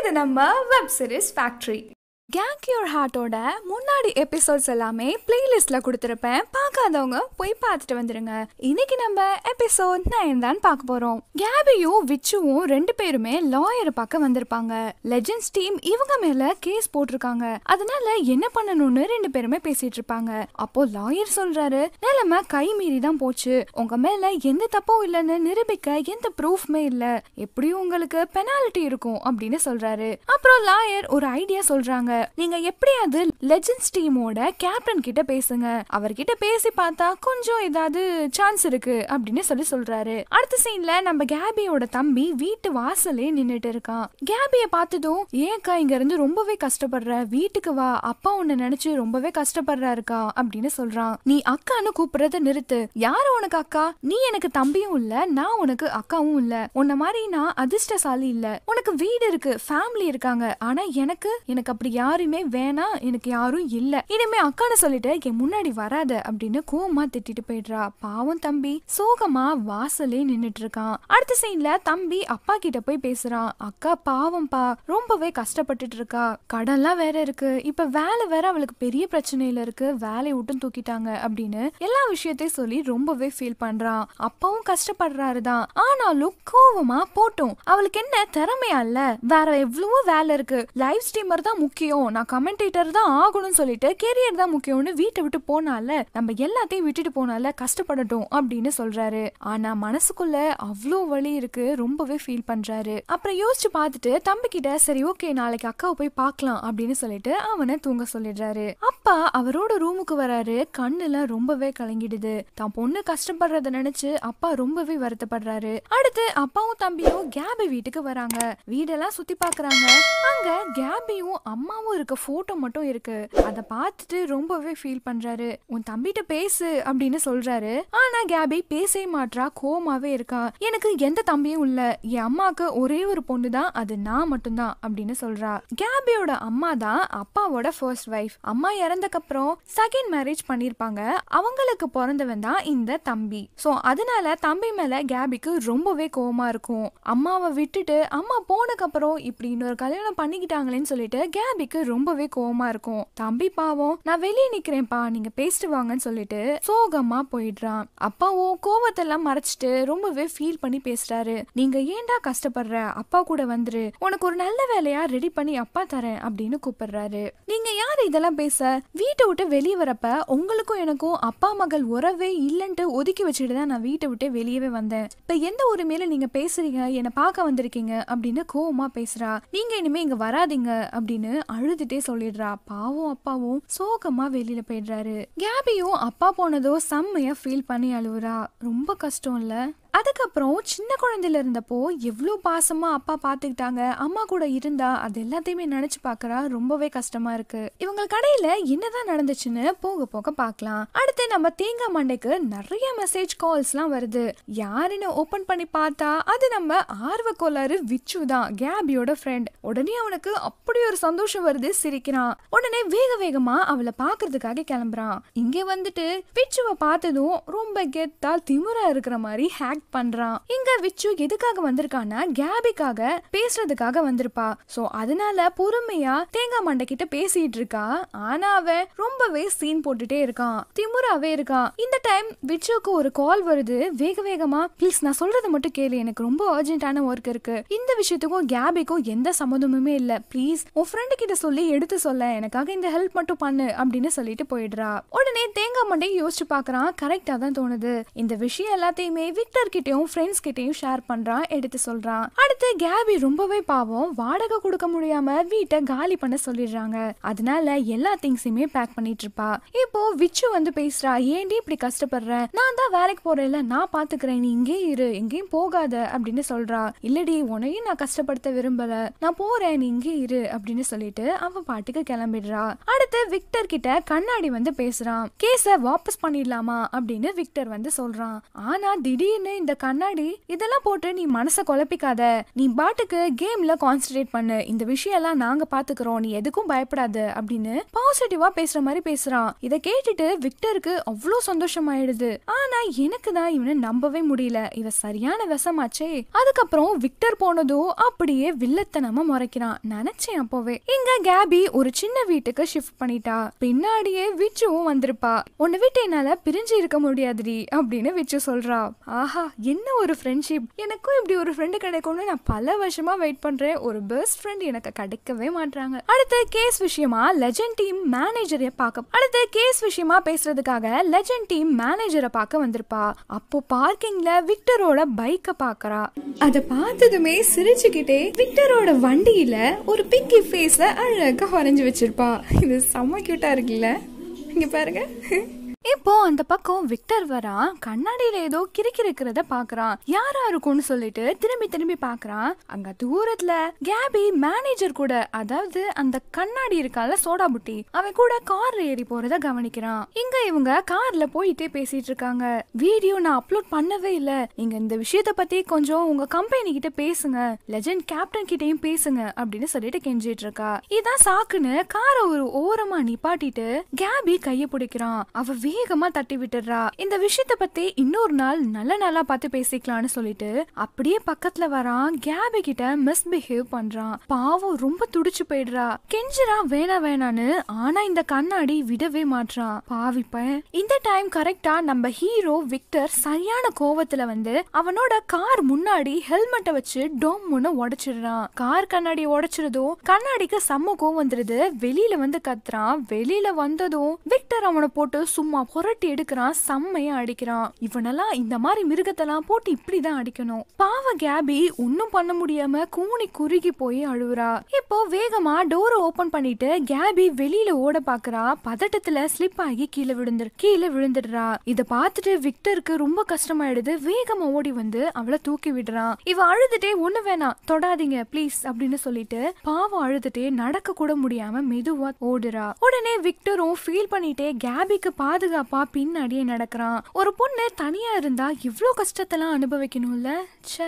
இது நம்ம web series factory gang ஹார்ட்டோட முன்னாடி எபிசோட்ஸ் எல்லாமே பிளேலிஸ்ட்ல கொடுத்துருப்பேன் பார்க்காதவங்க போய் பார்த்துட்டு வந்துருங்க இன்னைக்கு நம்ம எபிசோட் நான் தான் பார்க்க போறோம் கேபியும் விச்சுவும் ரெண்டு பேருமே லாயர் பார்க்க வந்திருப்பாங்க லெஜெண்ட்ஸ் டீம் இவங்க மேல கேஸ் போட்டிருக்காங்க அதனால என்ன பண்ணணும்னு ரெண்டு பேருமே பேசிட்டு இருப்பாங்க அப்போ லாயர் சொல்றாரு நிலைமை கை மீறி தான் போச்சு உங்க மேல எந்த தப்பும் இல்லைன்னு நிரூபிக்க எந்த ப்ரூஃப்மே இல்ல எப்படியும் உங்களுக்கு பெனால்டி இருக்கும் அப்படின்னு சொல்றாரு அப்புறம் லாயர் ஒரு ஐடியா சொல்றாங்க நீங்க எப்படியாவது லெஜெண்ட்ஸ் டீமோட கேப்டன் கிட்ட பேசுங்க அவர்கிட்ட பேசி பார்த்தா கொஞ்சம் ஏதாவது சான்ஸ் இருக்கு அப்படின்னு சொல்லி சொல்றாரு அடுத்த சீன்ல நம்ம கேபியோட தம்பி வீட்டு வாசலே நின்னுட்டு இருக்கான் கேபிய பார்த்ததும் ஏக்கா இங்க இருந்து ரொம்பவே கஷ்டப்படுற வீட்டுக்கு வா அப்பா உன்ன நினைச்சு ரொம்பவே கஷ்டப்படுறாருக்கா அப்படின்னு சொல்றான் நீ அக்கான்னு கூப்பிடுறத நிறுத்து யாரும் உனக்கு அக்கா நீ எனக்கு தம்பியும் இல்ல நான் உனக்கு அக்காவும் இல்ல உன்ன மாதிரி நான் அதிர்ஷ்டசாலி இல்ல உனக்கு வீடு இருக்கு ஃபேமிலி இருக்காங்க ஆனா எனக்கு எனக்கு அப்படி யார் யாருமே வேணாம் எனக்கு யாரும் இல்லை இனிமே அக்கான சொல்லிட்டு என் முன்னாடி வராத அப்படின்னு கோவமா திட்டிட்டு போயிடுறா பாவம் தம்பி சோகமா வாசலே நின்னுட்டு இருக்கான் அடுத்த சீன்ல தம்பி அப்பா கிட்ட போய் பேசுறான் அக்கா பா ரொம்பவே கஷ்டப்பட்டுட்டு இருக்கா கடன்லாம் வேற இருக்கு இப்ப வேலை வேற அவளுக்கு பெரிய பிரச்சனையில இருக்கு வேலையை விட்டும் தூக்கிட்டாங்க அப்படின்னு எல்லா விஷயத்தையும் சொல்லி ரொம்பவே ஃபீல் பண்றான் அப்பாவும் கஷ்டப்படுறாரு தான் ஆனாலும் கோவமா போட்டோம் அவளுக்கு என்ன திறமையா இல்ல வேற எவ்வளவோ வேலை இருக்கு லைவ் ஸ்டீமர் தான் முக்கியம் ஓ நான் கமெண்டேட்டர் தான் ஆகணும்னு சொல்லிட்டு கெரியர் தான் முக்கியம்னு வீட்டை விட்டு போனால நம்ம எல்லாத்தையும் விட்டுட்டு போனால கஷ்டப்படட்டும் அப்படின்னு சொல்றாரு ஆனா மனசுக்குள்ள அவ்வளோ வழி இருக்கு ரொம்பவே ஃபீல் பண்றாரு அப்புறம் யோசிச்சு பார்த்துட்டு தம்பி கிட்ட சரி ஓகே நாளைக்கு அக்காவை போய் பார்க்கலாம் அப்படின்னு சொல்லிட்டு அவனை தூங்க சொல்லிடுறாரு அப்பா அவரோட ரூமுக்கு வராரு கண்ணுல ரொம்பவே கலங்கிடுது தான் பொண்ணு கஷ்டப்படுறத நினைச்சு அப்பா ரொம்பவே வருத்தப்படுறாரு அடுத்து அப்பாவும் தம்பியும் கேபி வீட்டுக்கு வராங்க வீடெல்லாம் சுத்தி பாக்குறாங்க அங்க கேபியும் அம்மா சும்மாவும் இருக்க ஃபோட்டோ மட்டும் இருக்கு அதை பார்த்துட்டு ரொம்பவே ஃபீல் பண்றாரு உன் தம்பிட்ட பேசு அப்படின்னு சொல்றாரு ஆனா கேபி பேசவே மாட்டா கோமாவே இருக்கா எனக்கு எந்த தம்பியும் இல்ல என் அம்மாக்கு ஒரே ஒரு பொண்ணு தான் அது நான் மட்டும்தான் அப்படின்னு சொல்றா கேபியோட அம்மா தான் அப்பாவோட ஃபர்ஸ்ட் ஒய்ஃப் அம்மா இறந்தக்கப்புறம் செகண்ட் மேரேஜ் பண்ணிருப்பாங்க அவங்களுக்கு பிறந்தவன் தான் இந்த தம்பி ஸோ அதனால தம்பி மேல கேபிக்கு ரொம்பவே கோமா இருக்கும் அம்மாவை விட்டுட்டு அம்மா போனக்கப்புறம் இப்படி இன்னொரு கல்யாணம் பண்ணிக்கிட்டாங்களேன்னு சொல்லிட்டு கேபிக்கு அம்மைக்கு ரொம்பவே கோவமா இருக்கும் தம்பி பாவம் நான் வெளியே நிக்கிறேன்ப்பா நீங்க பேசிட்டு வாங்கன்னு சொல்லிட்டு சோகமா போயிடுறான் அப்பாவும் கோவத்தெல்லாம் மறைச்சிட்டு ரொம்பவே ஃபீல் பண்ணி பேசுறாரு நீங்க ஏன்டா கஷ்டப்படுற அப்பா கூட வந்துரு உனக்கு ஒரு நல்ல வேலையா ரெடி பண்ணி அப்பா தரேன் அப்படின்னு கூப்பிடுறாரு நீங்க யார் இதெல்லாம் பேச வீட்டை விட்டு வெளியே வரப்ப உங்களுக்கும் எனக்கும் அப்பா மகள் உறவே இல்லைன்ட்டு ஒதுக்கி வச்சுட்டு தான் நான் வீட்டை விட்டு வெளியவே வந்தேன் இப்ப எந்த ஒரு மேல நீங்க பேசுறீங்க என்னை பார்க்க வந்திருக்கீங்க அப்படின்னு கோவமா பேசுறா நீங்க இனிமே இங்க வராதிங்க அப்படின்னு அழுதுட்டே சொல்லிடுறா அப்பாவும் அப்பாவும் சோகமா வெளியில போயிடுறாரு கேபியும் அப்பா போனதோ செம்மையா ஃபீல் பண்ணி அழுவுறா ரொம்ப கஷ்டம் இல்ல அதுக்கப்புறம் சின்ன குழந்தையில இருந்தப்போ எவ்வளோ பாசமாக அப்பா பார்த்துக்கிட்டாங்க அம்மா கூட இருந்தா அது எல்லாத்தையுமே நினச்சி பாக்குறா ரொம்பவே கஷ்டமாக இருக்கு இவங்க கடையில் என்னதான் நடந்துச்சுன்னு போக போக பார்க்கலாம் அடுத்து நம்ம தேங்காய் மண்டைக்கு நிறைய மெசேஜ் கால்ஸ்லாம் வருது யாருன்னு ஓப்பன் பண்ணி பார்த்தா அது நம்ம ஆர்வ கோளாறு விச்சு தான் கேபியோட ஃப்ரெண்ட் உடனே அவனுக்கு அப்படி ஒரு சந்தோஷம் வருது சிரிக்கிறான் உடனே வேக வேகமா அவளை பாக்குறதுக்காக கிளம்புறான் இங்கே வந்துட்டு விச்சுவை பார்த்ததும் ரொம்ப கெத்தா திமுறா இருக்கிற மாதிரி ஹேக் பிளான் பண்றான் இங்க விச்சு எதுக்காக வந்திருக்கான்னா கேபிக்காக பேசுறதுக்காக வந்திருப்பா சோ அதனால பொறுமையா தேங்காய் மண்டை கிட்ட பேசிட்டு இருக்கா ஆனா அவன் ரொம்பவே சீன் போட்டுட்டே இருக்கான் திமுறாவே இருக்கான் இந்த டைம் விச்சுக்கு ஒரு கால் வருது வேக வேகமா ப்ளீஸ் நான் சொல்றதை மட்டும் கேளு எனக்கு ரொம்ப அர்ஜென்ட்டான ஒர்க் இருக்கு இந்த விஷயத்துக்கும் கேபிக்கும் எந்த சம்மந்தமுமே இல்ல ப்ளீஸ் உன் ஃப்ரெண்டு கிட்ட சொல்லி எடுத்து சொல்ல எனக்காக இந்த ஹெல்ப் மட்டும் பண்ணு அப்படின்னு சொல்லிட்டு போயிடுறா உடனே தேங்காய் மண்டையை யோசிச்சு பாக்குறான் கரெக்டா தான் தோணுது இந்த விஷயம் எல்லாத்தையுமே விக்டர் எல்லார்கிட்டையும் ஃப்ரெண்ட்ஸ் கிட்டையும் ஷேர் பண்றான் எடுத்து சொல்றான் அடுத்து கேபி ரொம்பவே பாவம் வாடகை கொடுக்க முடியாம வீட்டை காலி பண்ண சொல்லிடுறாங்க அதனால எல்லா திங்ஸையுமே பேக் பண்ணிட்டு இருப்பா இப்போ விச்சு வந்து பேசுறா ஏன்டி இப்படி கஷ்டப்படுற நான் தான் வேலைக்கு போறேன்ல நான் பாத்துக்கிறேன் நீ இங்கே இரு எங்கேயும் போகாத அப்படின்னு சொல்றா இல்லடி உனையும் நான் கஷ்டப்படுத்த விரும்பல நான் போறேன் நீ இங்கே இரு அப்படின்னு சொல்லிட்டு அவன் பாட்டுக்கு கிளம்பிடுறா அடுத்து விக்டர் கிட்ட கண்ணாடி வந்து பேசுறான் கேஸ வாபஸ் பண்ணிடலாமா அப்படின்னு விக்டர் வந்து சொல்றான் ஆனா திடீர்னு இந்த கண்ணாடி இதெல்லாம் போட்டு நீ மனசை குழப்பிக்காத நீ பாட்டுக்கு கேம்ல கான்சென்ட்ரேட் பண்ணு இந்த விஷயம் எல்லாம் நாங்க பாத்துக்கிறோம் நீ எதுக்கும் பயப்படாத அப்படின்னு பாசிட்டிவா பேசுற மாதிரி பேசுறான் இதை கேட்டுட்டு விக்டருக்கு அவ்வளோ சந்தோஷம் ஆயிடுது ஆனா எனக்கு தான் இவனை நம்பவே முடியல இவன் சரியான விஷமாச்சே அதுக்கப்புறம் விக்டர் போனதும் அப்படியே வில்லத்தனமா முறைக்கிறான் நினைச்சேன் அப்போவே இங்க கேபி ஒரு சின்ன வீட்டுக்கு ஷிஃப்ட் பண்ணிட்டா பின்னாடியே விச்சுவும் வந்திருப்பா உன்னை விட்டு என்னால பிரிஞ்சு இருக்க முடியாதுடி அப்படின்னு விச்சு சொல்றா ஆஹா என்ன ஒரு ஃப்ரெண்ட்ஷிப் எனக்கும் இப்படி ஒரு ஃப்ரெண்டு கிடைக்கும்னு நான் பல வருஷமா வெயிட் பண்றேன் ஒரு பெஸ்ட் ஃப்ரெண்ட் எனக்கு கிடைக்கவே மாட்டாங்க அடுத்த கேஸ் விஷயமா லெஜண்ட் டீம் மேனேஜரை பார்க்க அடுத்த கேஸ் விஷயமா பேசுறதுக்காக லெஜண்ட் டீம் மேனேஜரை பார்க்க வந்திருப்பா அப்போ பார்க்கிங்ல விக்டரோட பைக்கை பாக்குறா அத பார்த்ததுமே சிரிச்சுக்கிட்டே விக்டரோட வண்டியில ஒரு பிக்கி ஃபேஸ அழகா வரைஞ்சு வச்சிருப்பா இது செம்ம கியூட்டா இருக்குல்ல இங்க பாருங்க இப்போ அந்த பக்கம் விக்டர் வரா கண்ணாடியில ஏதோ இருக்கிறத பாக்குறான் யாரா இருக்கும்னு சொல்லிட்டு திரும்பி திரும்பி பாக்குறான் அங்க தூரத்துல கேபி மேனேஜர் கூட அதாவது அந்த கண்ணாடி இருக்கால சோடா புட்டி அவன் கூட கார்ல ஏறி போறத கவனிக்கிறான் இங்க இவங்க கார்ல போயிட்டே பேசிட்டு இருக்காங்க வீடியோ நான் அப்லோட் பண்ணவே இல்ல நீங்க இந்த விஷயத்த பத்தி கொஞ்சம் உங்க கம்பெனி கிட்ட பேசுங்க லெஜண்ட் கேப்டன் கிட்டயும் பேசுங்க அப்படின்னு சொல்லிட்டு கெஞ்சிட்டு இருக்கா இதான் சாக்குன்னு காரை ஒரு ஓரமா நிப்பாட்டிட்டு கேபி கைய பிடிக்கிறான் அவ வேகமா தட்டி விட்டுடுறா இந்த விஷயத்த பத்தி இன்னொரு நாள் நல்ல நாளா பார்த்து பேசிக்கலாம்னு சொல்லிட்டு அப்படியே பக்கத்துல வரான் கேபி கிட்ட மிஸ்பிஹேவ் பண்றான் பாவம் ரொம்ப துடிச்சு போயிடுறா கெஞ்சிரா வேணா வேணான்னு ஆனா இந்த கண்ணாடி விடவே மாட்டான் பாவிப்பேன் இந்த டைம் கரெக்டா நம்ம ஹீரோ விக்டர் சரியான கோவத்துல வந்து அவனோட கார் முன்னாடி ஹெல்மெட்டை வச்சு டோம் முன்ன உடைச்சிடுறான் கார் கண்ணாடி உடைச்சிருதோ கண்ணாடிக்கு செம்ம கோவம் வந்துருது வெளியில வந்து கத்துறான் வெளியில வந்ததும் விக்டர் அவனை போட்டு சும்மா அவன் புரட்டி எடுக்கிறான் செம்மையா அடிக்கிறான் இவனெல்லாம் இந்த மாதிரி மிருகத்தெல்லாம் போட்டு இப்படிதான் அடிக்கணும் பாவ கேபி ஒன்னும் பண்ண முடியாம கூணி குறுகி போய் அழுவுறா இப்போ வேகமா டோரை ஓபன் பண்ணிட்டு கேபி வெளியில ஓட பாக்குறா பதட்டத்துல ஸ்லிப் ஆகி கீழே விழுந்துரு கீழே விழுந்துடுறா இத பாத்துட்டு விக்டருக்கு ரொம்ப கஷ்டமாயிடுது வேகமா ஓடி வந்து அவளை தூக்கி விடுறான் இவ அழுதுட்டே ஒண்ணு வேணாம் தொடாதீங்க ப்ளீஸ் அப்படின்னு சொல்லிட்டு பாவம் அழுதுட்டே நடக்க கூட முடியாம மெதுவா ஓடுறா உடனே விக்டரும் ஃபீல் பண்ணிட்டே கேபிக்கு பாதுகாப்பு பாதுகாப்பா பின்னாடியே நடக்கிறான் ஒரு பொண்ணு தனியா இருந்தா இவ்வளவு கஷ்டத்தெல்லாம் அனுபவிக்கணும்ல ச்சே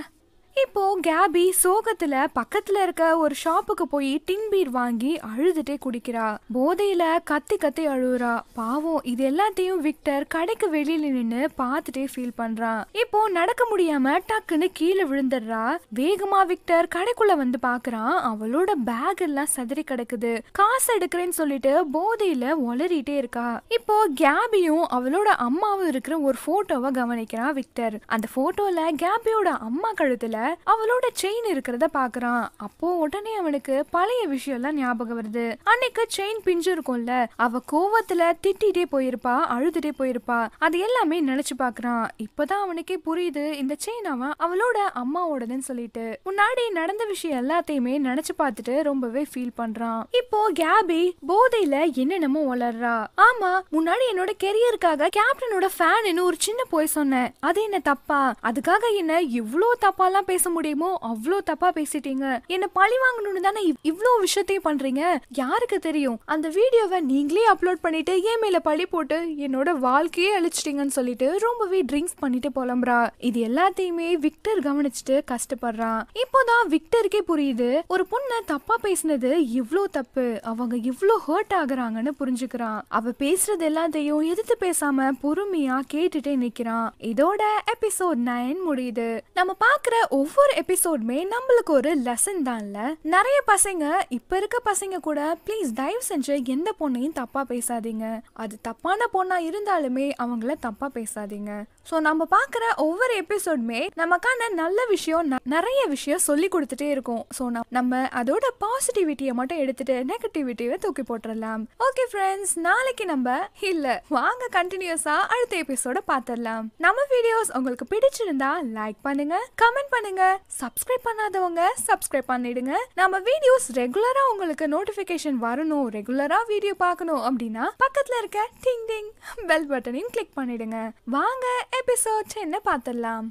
இப்போ கேபி சோகத்துல பக்கத்துல இருக்க ஒரு ஷாப்புக்கு போய் டின் பீர் வாங்கி அழுதுட்டே குடிக்கிறா போதையில கத்தி கத்தி அழுகுறா பாவம் இது எல்லாத்தையும் விக்டர் கடைக்கு வெளியில நின்னு பார்த்துட்டே ஃபீல் பண்றான் இப்போ நடக்க முடியாம டக்குன்னு கீழே விழுந்துடுறா வேகமா விக்டர் கடைக்குள்ள வந்து பாக்குறான் அவளோட பேக் எல்லாம் சதறி கிடக்குது காசு எடுக்கிறேன்னு சொல்லிட்டு போதையில ஒளரிட்டே இருக்கா இப்போ கேபியும் அவளோட அம்மாவும் இருக்கிற ஒரு போட்டோவை கவனிக்கிறான் விக்டர் அந்த போட்டோல கேபியோட அம்மா கழுத்துல அவளோட செயின் இருக்கிறத பாக்குறான் அப்போ உடனே அவனுக்கு பழைய விஷயம்லாம் ஞாபகம் வருது அன்னைக்கு செயின் பிஞ்சு இருக்கும்ல அவ கோவத்துல திட்டிட்டே போயிருப்பா அழுதுட்டே போயிருப்பா அது எல்லாமே நினைச்சு பாக்குறான் இப்பதான் அவனுக்கே புரியுது இந்த செயின் அவன் அவளோட அம்மாவோடதுன்னு சொல்லிட்டு முன்னாடி நடந்த விஷயம் எல்லாத்தையுமே நினைச்சு பார்த்துட்டு ரொம்பவே ஃபீல் பண்றான் இப்போ கேபி போதையில என்னென்னமோ வளர்றா ஆமா முன்னாடி என்னோட கெரியருக்காக கேப்டனோட ஃபேன் ஒரு சின்ன போய் சொன்னேன் அது என்ன தப்பா அதுக்காக என்ன இவ்வளோ எல்லாம் பேச முடியுமோ அவ்வளோ தப்பா பேசிட்டீங்க என்ன பழி வாங்கணும்னு தானே இவ்வளோ விஷயத்தையும் பண்றீங்க யாருக்கு தெரியும் அந்த வீடியோவை நீங்களே அப்லோட் பண்ணிட்டு என் மேல பழி போட்டு என்னோட வாழ்க்கையே அழிச்சிட்டீங்கன்னு சொல்லிட்டு ரொம்பவே ட்ரிங்க்ஸ் பண்ணிட்டு புலம்புறா இது எல்லாத்தையுமே விக்டர் கவனிச்சுட்டு கஷ்டப்படுறான் இப்போதான் விக்டருக்கே புரியுது ஒரு பொண்ணை தப்பா பேசினது இவ்வளோ தப்பு அவங்க இவ்வளோ ஹர்ட் ஆகுறாங்கன்னு புரிஞ்சுக்கிறான் அவ பேசுறது எல்லாத்தையும் எதிர்த்து பேசாம பொறுமையா கேட்டுட்டே நிக்கிறான் இதோட எபிசோட் நைன் முடியுது நம்ம பாக்குற ஒவ்வொரு எபிசோடுமே நம்மளுக்கு ஒரு லெசன் தான்ல நிறைய பசங்க இப்ப இருக்க பசங்க கூட ப்ளீஸ் தயவு செஞ்சு எந்த பொண்ணையும் தப்பா பேசாதீங்க அது தப்பான பொண்ணா இருந்தாலுமே அவங்கள தப்பா பேசாதீங்க சோ நம்ம பாக்குற ஒவ்வொரு எபிசோடுமே நமக்கான நல்ல விஷயம் நிறைய விஷயம் சொல்லி கொடுத்துட்டே இருக்கும் ஸோ நம்ம அதோட பாசிட்டிவிட்டியை மட்டும் எடுத்துட்டு நெகட்டிவிட்டியை தூக்கி போட்டுடலாம் ஓகே ஃப்ரெண்ட்ஸ் நாளைக்கு நம்ம இல்லை வாங்க கண்டினியூஸா அடுத்த எபிசோட பார்த்துடலாம் நம்ம வீடியோஸ் உங்களுக்கு பிடிச்சிருந்தா லைக் பண்ணுங்க கமெண்ட் பண்ணுங்க பண்ணுங்க சப்ஸ்கிரைப் பண்ணாதவங்க சப்ஸ்கிரைப் பண்ணிடுங்க நம்ம வீடியோஸ் ரெகுலரா உங்களுக்கு நோட்டிபிகேஷன் வரணும் ரெகுலரா வீடியோ பார்க்கணும் அப்படின்னா பக்கத்துல இருக்க டிங் டிங் பெல் பட்டனையும் கிளிக் பண்ணிடுங்க வாங்க எபிசோட் என்ன பார்த்துடலாம்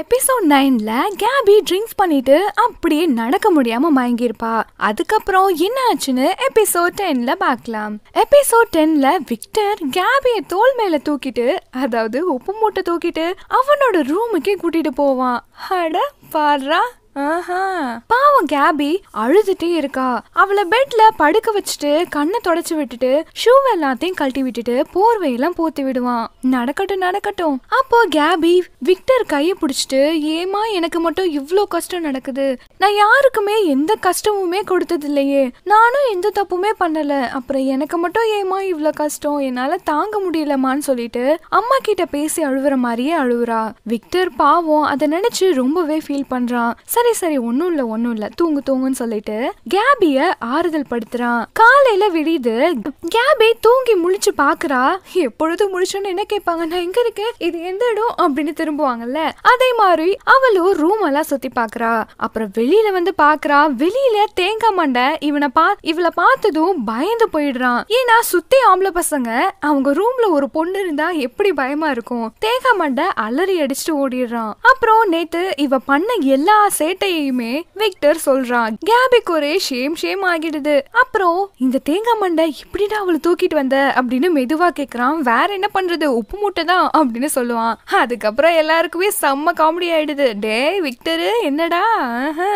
எபிசோட் நைன்ல கேபி ட்ரிங்க்ஸ் பண்ணிட்டு அப்படியே நடக்க முடியாம மயங்கியிருப்பா அதுக்கப்புறம் என்ன ஆச்சுன்னு எபிசோட் டென்ல பார்க்கலாம் எபிசோட் டென்ல விக்டர் கேபிய தோல் மேல தூக்கிட்டு அதாவது உப்பு மூட்டை தூக்கிட்டு அவனோட ரூமுக்கே கூட்டிட்டு போவான் அட பாடுறா பாவம் கேபி அழுதுட்டே இருக்கா அவளை பெட்ல படுக்க வச்சுட்டு கண்ணை தொடச்சு விட்டுட்டு ஷூ எல்லாத்தையும் கழட்டி விட்டுட்டு போர்வையெல்லாம் போத்து விடுவான் நடக்கட்டும் நடக்கட்டும் அப்போ கேபி விக்டர் கைய பிடிச்சிட்டு ஏமா எனக்கு மட்டும் இவ்ளோ கஷ்டம் நடக்குது நான் யாருக்குமே எந்த கஷ்டமுமே கொடுத்தது இல்லையே நானும் எந்த தப்புமே பண்ணல அப்புறம் எனக்கு மட்டும் ஏமா இவ்ளோ கஷ்டம் என்னால தாங்க முடியலமான்னு சொல்லிட்டு அம்மா கிட்ட பேசி அழுவுற மாதிரியே அழுவுறா விக்டர் பாவம் அதை நினைச்சு ரொம்பவே ஃபீல் பண்றான் சரி சரி ஒன்றும் இல்லை ஒன்றும் இல்லை தூங்கு தூங்குன்னு சொல்லிட்டு கேபிய ஆறுதல் படுத்துறான் காலையில விடியுது கேபி தூங்கி முழிச்சு பாக்குறா எப்பொழுது முழிச்சோன்னு என்ன கேட்பாங்க நான் எங்க இருக்கேன் இது எந்த இடம் அப்படின்னு திரும்புவாங்கல்ல அதே மாதிரி அவளும் ரூம் எல்லாம் சுத்தி பாக்குறா அப்புறம் வெளியில வந்து பாக்குறா வெளியில தேங்காய் மண்டை இவனை பா இவளை பார்த்ததும் பயந்து போயிடுறான் ஏன்னா சுத்தி ஆம்பளை பசங்க அவங்க ரூம்ல ஒரு பொண்ணு இருந்தா எப்படி பயமா இருக்கும் தேங்காய் மண்டை அலறி அடிச்சுட்டு ஓடிடுறான் அப்புறம் நேத்து இவ பண்ண எல்லா சேட்டையுமே விக்டர் சொல்றான் கேபிக்கு ஒரே ஷேம் ஷேம் ஆகிடுது அப்புறம் இந்த தேங்காய் மண்டை இப்படிடா அவளை தூக்கிட்டு வந்த அப்படின்னு மெதுவா கேக்குறான் வேற என்ன பண்றது உப்பு மூட்டை தான் அப்படின்னு சொல்லுவான் அதுக்கப்புறம் எல்லாருக்குமே செம்ம காமெடி ஆயிடுது டே விக்டரு என்னடா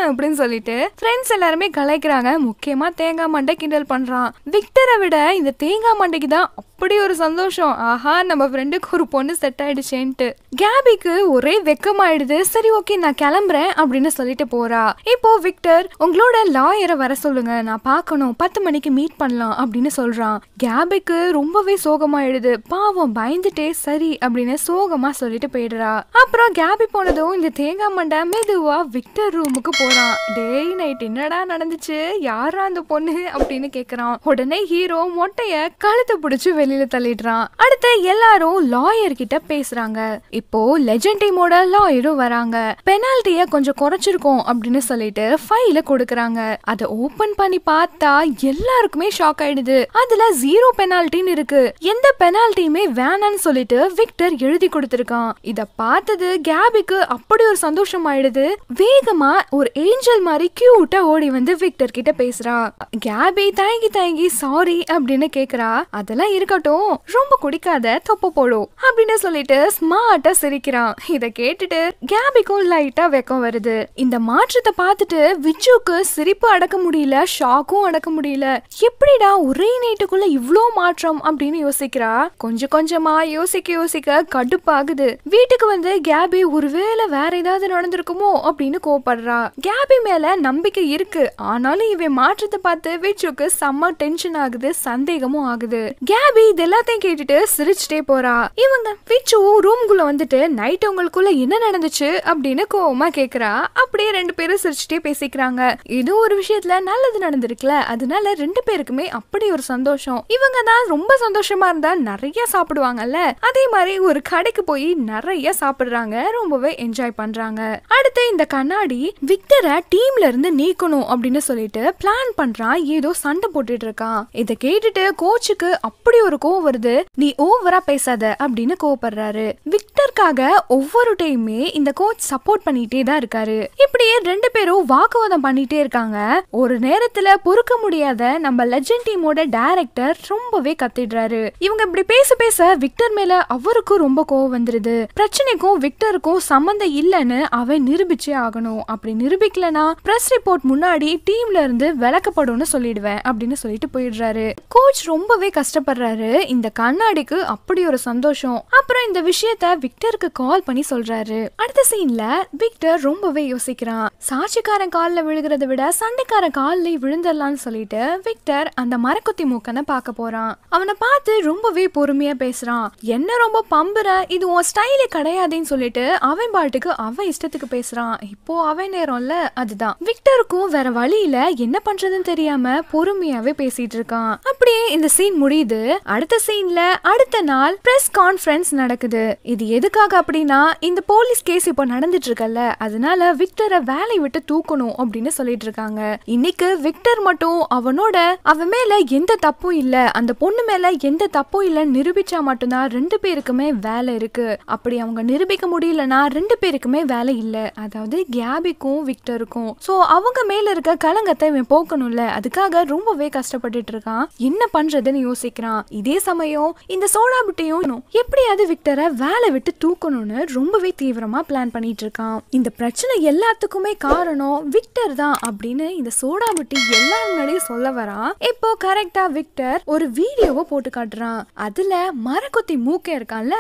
அப்படின்னு சொல்லிட்டு ஃப்ரெண்ட்ஸ் எல்லாருமே கலைக்கிறாங்க முக்கியமா தேங்காய் மண்டை கிண்டல் பண்றான் விக்டரை விட இந்த தேங்காய் மண்டைக்கு தான் அப்படி ஒரு சந்தோஷம் ஆஹா நம்ம ஃப்ரெண்டுக்கு ஒரு பொண்ணு செட் ஆயிடுச்சேன்ட்டு கேபிக்கு ஒரே வெக்கமாயிடுது சரி ஓகே நான் கிளம்புறேன் அப்படின்னு சொல்லி சொல்லிட்டு போறா இப்போ விக்டர் உங்களோட லாயரை வர சொல்லுங்க நான் பார்க்கணும் பத்து மணிக்கு மீட் பண்ணலாம் அப்படின்னு சொல்றான் கேபிக்கு ரொம்பவே சோகமா எழுது பாவம் பயந்துட்டே சரி அப்படின்னு சோகமா சொல்லிட்டு போயிடுறா அப்புறம் கேபி போனதும் இந்த தேங்காய் மண்டை மெதுவா விக்டர் ரூமுக்கு போறான் டே நைட் என்னடா நடந்துச்சு யாரா அந்த பொண்ணு அப்படின்னு கேக்குறான் உடனே ஹீரோ மொட்டைய கழுத்து பிடிச்சு வெளியில தள்ளிடுறான் அடுத்து எல்லாரும் லாயர் கிட்ட பேசுறாங்க இப்போ லெஜண்ட் டீமோட லாயரும் வராங்க பெனால்ட்டிய கொஞ்சம் குறைச்சிரு வச்சிருக்கோம் அப்படின்னு சொல்லிட்டு ஃபைல கொடுக்கறாங்க அதை ஓபன் பண்ணி பார்த்தா எல்லாருக்குமே ஷாக் ஆயிடுது அதுல ஜீரோ பெனால்ட்டின்னு இருக்கு எந்த பெனால்ட்டியுமே வேணான்னு சொல்லிட்டு விக்டர் எழுதி கொடுத்திருக்கான் இத பார்த்தது கேபிக்கு அப்படி ஒரு சந்தோஷம் ஆயிடுது வேகமா ஒரு ஏஞ்சல் மாதிரி கியூட்டா ஓடி வந்து விக்டர் கிட்ட பேசுறா கேபி தயங்கி தயங்கி சாரி அப்படின்னு கேக்குறா அதெல்லாம் இருக்கட்டும் ரொம்ப குடிக்காத தொப்ப போடும் அப்படின்னு சொல்லிட்டு ஸ்மார்ட்டா சிரிக்கிறான் இத கேட்டுட்டு கேபிக்கும் லைட்டா வெக்கம் வருது இந்த மாற்றத்தை பார்த்துட்டு விஜுக்கு சிரிப்பு அடக்க முடியல ஷாக்கும் அடக்க முடியல எப்படிடா ஒரே நைட்டுக்குள்ள இவ்வளோ மாற்றம் அப்படின்னு யோசிக்கிறா கொஞ்சம் கொஞ்சமா யோசிக்க யோசிக்க கடுப்பாகுது வீட்டுக்கு வந்து கேபி ஒருவேளை வேற ஏதாவது நடந்திருக்குமோ அப்படின்னு கோப்படுறா கேபி மேல நம்பிக்கை இருக்கு ஆனாலும் இவன் மாற்றத்தை பார்த்து விஜுக்கு செம்ம டென்ஷன் ஆகுது சந்தேகமும் ஆகுது கேபி இது எல்லாத்தையும் கேட்டுட்டு சிரிச்சுட்டே போறா இவங்க விச்சு குள்ள வந்துட்டு நைட் உங்களுக்குள்ள என்ன நடந்துச்சு அப்படின்னு கோவமா கேக்குறா அப்படி அப்படியே ரெண்டு பேரும் சிரிச்சுட்டே பேசிக்கிறாங்க ஏதோ ஒரு விஷயத்துல நல்லது நடந்திருக்குல்ல அதனால ரெண்டு பேருக்குமே அப்படி ஒரு சந்தோஷம் இவங்க தான் ரொம்ப சந்தோஷமா இருந்தா நிறைய சாப்பிடுவாங்கல்ல அதே மாதிரி ஒரு கடைக்கு போய் நிறைய சாப்பிடுறாங்க ரொம்பவே என்ஜாய் பண்றாங்க அடுத்து இந்த கண்ணாடி விக்டரை டீம்ல இருந்து நீக்கணும் அப்படின்னு சொல்லிட்டு பிளான் பண்றான் ஏதோ சண்டை போட்டுட்டு இருக்கான் இதை கேட்டுட்டு கோச்சுக்கு அப்படி ஒரு கோவம் வருது நீ ஓவரா பேசாத அப்படின்னு கோவப்படுறாரு விக்டருக்காக ஒவ்வொரு டைமே இந்த கோச் சப்போர்ட் பண்ணிட்டே தான் இருக்காரு இப்படியே ரெண்டு பேரும் வாக்குவாதம் பண்ணிட்டே இருக்காங்க ஒரு நேரத்துல பொறுக்க முடியாத நம்ம லெஜண்ட் டீமோட டைரக்டர் ரொம்பவே கத்திடுறாரு இவங்க இப்படி பேச பேச விக்டர் மேல அவருக்கும் ரொம்ப கோவம் வந்துருது பிரச்சனைக்கும் விக்டருக்கும் சம்மந்தம் இல்லைன்னு அவன் நிரூபிச்சே ஆகணும் அப்படி நிரூபிக்கலனா பிரஸ் ரிப்போர்ட் முன்னாடி டீம்ல இருந்து விளக்கப்படும் சொல்லிடுவேன் அப்படின்னு சொல்லிட்டு போயிடுறாரு கோச் ரொம்பவே கஷ்டப்படுறாரு இந்த கண்ணாடிக்கு அப்படி ஒரு சந்தோஷம் அப்புறம் இந்த விஷயத்த விக்டருக்கு கால் பண்ணி சொல்றாரு அடுத்த சீன்ல விக்டர் ரொம்பவே யோசிக்கிறான் சாட்சிக்காரன் காலில் விழுகிறத விட சண்டைக்காரன் காலில் விழுந்துடலாம்னு சொல்லிட்டு விக்டர் அந்த மரக்குத்தி மூக்கனை பார்க்க போறான் அவனை பார்த்து ரொம்பவே பொறுமையா பேசுறான் என்ன ரொம்ப பம்புற இது உன் ஸ்டைலே கிடையாதுன்னு சொல்லிட்டு அவன் பாட்டுக்கு அவன் இஷ்டத்துக்கு பேசுறான் இப்போ அவன் நேரம்ல அதுதான் விக்டருக்கும் வேற வழியில என்ன பண்றதுன்னு தெரியாம பொறுமையாவே பேசிட்டு இருக்கான் அப்படியே இந்த சீன் முடியுது அடுத்த சீன்ல அடுத்த நாள் பிரஸ் கான்ஃபரன்ஸ் நடக்குது இது எதுக்காக அப்படின்னா இந்த போலீஸ் கேஸ் இப்போ நடந்துட்டு இருக்கல்ல அதனால விக்டர் விக்டரை வேலையை விட்டு தூக்கணும் அப்படின்னு சொல்லிட்டு இருக்காங்க இன்னைக்கு விக்டர் மட்டும் அவனோட அவன் மேல எந்த தப்பும் இல்ல அந்த பொண்ணு மேல எந்த தப்பும் இல்ல நிரூபிச்சா மட்டும்தான் ரெண்டு பேருக்குமே வேலை இருக்கு அப்படி அவங்க நிரூபிக்க முடியலன்னா ரெண்டு பேருக்குமே வேலை இல்ல அதாவது கேபிக்கும் விக்டருக்கும் சோ அவங்க மேல இருக்க கலங்கத்தை இவன் போக்கணும்ல அதுக்காக ரொம்பவே கஷ்டப்பட்டுட்டு இருக்கான் என்ன பண்றதுன்னு யோசிக்கிறான் இதே சமயம் இந்த சோடா புட்டையும் எப்படியாவது விக்டரை வேலை விட்டு தூக்கணும்னு ரொம்பவே தீவிரமா பிளான் பண்ணிட்டு இருக்கான் இந்த பிரச்சனை எல்லாம் எல்லாத்துக்குமே காரணம் விக்டர் தான் அப்படின்னு இந்த சோடாபட்டி எல்லா முன்னாடியும் சொல்ல வரான் இப்போ கரெக்டா விக்டர் ஒரு வீடியோவை போட்டு காட்டுறான் அதுல மரக்கொத்தி மூக்க இருக்கான்ல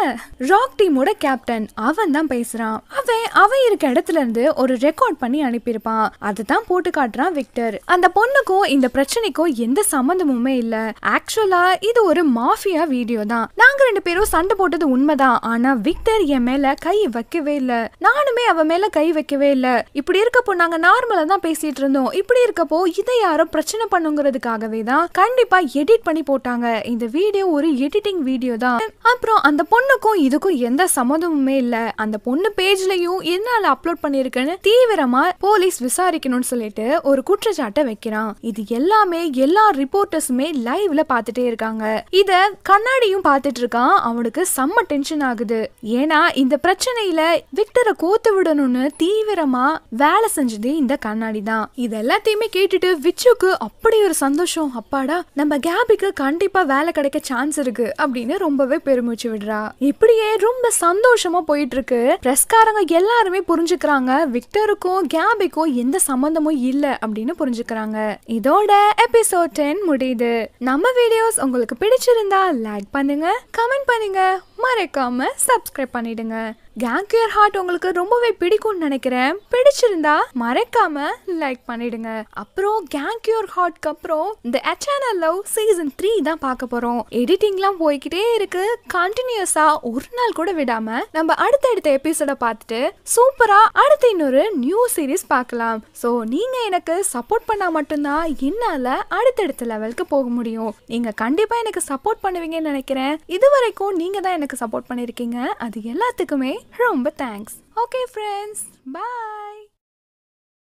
ராக் டீமோட கேப்டன் அவன் தான் பேசுறான் அவன் அவன் இருக்க இடத்துல இருந்து ஒரு ரெக்கார்ட் பண்ணி அனுப்பியிருப்பான் அதுதான் போட்டு காட்டுறான் விக்டர் அந்த பொண்ணுக்கும் இந்த பிரச்சனைக்கும் எந்த சம்மந்தமுமே இல்ல ஆக்சுவலா இது ஒரு மாஃபியா வீடியோ தான் நாங்க ரெண்டு பேரும் சண்டை போட்டது உண்மைதான் ஆனா விக்டர் என் மேல கை வைக்கவே இல்ல நானுமே அவன் மேல கை வைக்கவே இல்ல இப்படி இருக்கப்போ நாங்க நார்மலா தான் பேசிட்டு இருந்தோம் இப்படி இருக்கப்போ இதை யாரும் பிரச்சனை பண்ணுங்கிறதுக்காகவே தான் கண்டிப்பா எடிட் பண்ணி போட்டாங்க இந்த வீடியோ ஒரு எடிட்டிங் வீடியோ தான் அப்புறம் அந்த பொண்ணுக்கும் இதுக்கும் எந்த சம்மதமுமே இல்ல அந்த பொண்ணு பேஜ்லயும் என்னால அப்லோட் பண்ணிருக்கேன்னு தீவிரமா போலீஸ் விசாரிக்கணும்னு சொல்லிட்டு ஒரு குற்றச்சாட்டை வைக்கிறான் இது எல்லாமே எல்லா ரிப்போர்ட்டர்ஸுமே லைவ்ல பாத்துட்டே இருக்காங்க இத கண்ணாடியும் பாத்துட்டு இருக்கான் அவனுக்கு செம்ம டென்ஷன் ஆகுது ஏன்னா இந்த பிரச்சனையில விக்டரை கோத்து விடணும்னு தீவிரமா வேலை செஞ்சது இந்த கண்ணாடி தான் இது எல்லாத்தையுமே கேட்டுட்டு விச்சுக்கு அப்படி ஒரு சந்தோஷம் அப்பாடா நம்ம கேபிக்கு கண்டிப்பா வேலை கிடைக்க சான்ஸ் இருக்கு அப்படின்னு ரொம்பவே பெருமிச்சு விடுறா இப்படியே ரொம்ப சந்தோஷமா போயிட்டு இருக்கு பிரஸ்காரங்க எல்லாருமே புரிஞ்சுக்கிறாங்க விக்டருக்கும் கேபிக்கும் எந்த சம்பந்தமும் இல்ல அப்படின்னு புரிஞ்சுக்கிறாங்க இதோட எபிசோட் டென் முடியுது நம்ம வீடியோஸ் உங்களுக்கு பிடிச்சிருந்தா லைக் பண்ணுங்க கமெண்ட் பண்ணுங்க மறக்காம சப்ஸ்கிரைப் பண்ணிடுங்க கேங்கியர் ஹார்ட் உங்களுக்கு ரொம்பவே பிடிக்கும்னு நினைக்கிறேன் பிடிச்சிருந்தா மறக்காம லைக் பண்ணிடுங்க அப்புறம் கேங்கியர் ஹார்ட்க்கு அப்புறம் இந்த அச்சான லவ் சீசன் த்ரீ தான் பார்க்க போறோம் எடிட்டிங்லாம் போய்கிட்டே இருக்கு கண்டினியூஸா ஒரு நாள் கூட விடாம நம்ம அடுத்த அடுத்த எபிசோட பார்த்துட்டு சூப்பரா அடுத்த இன்னொரு நியூ சீரீஸ் பார்க்கலாம் ஸோ நீங்க எனக்கு சப்போர்ட் பண்ணா மட்டும்தான் என்னால அடுத்தடுத்த லெவலுக்கு போக முடியும் நீங்க கண்டிப்பா எனக்கு சப்போர்ட் பண்ணுவீங்கன்னு நினைக்கிறேன் இது வரைக்கும் நீங்க தான் எனக்கு சப்போர்ட் பண்ணிருக்கீங்க அது எல்லாத்துக்குமே ரொம்ப தேங்க்ஸ் ஓகே ஃப்ரெண்ட்ஸ் பாய்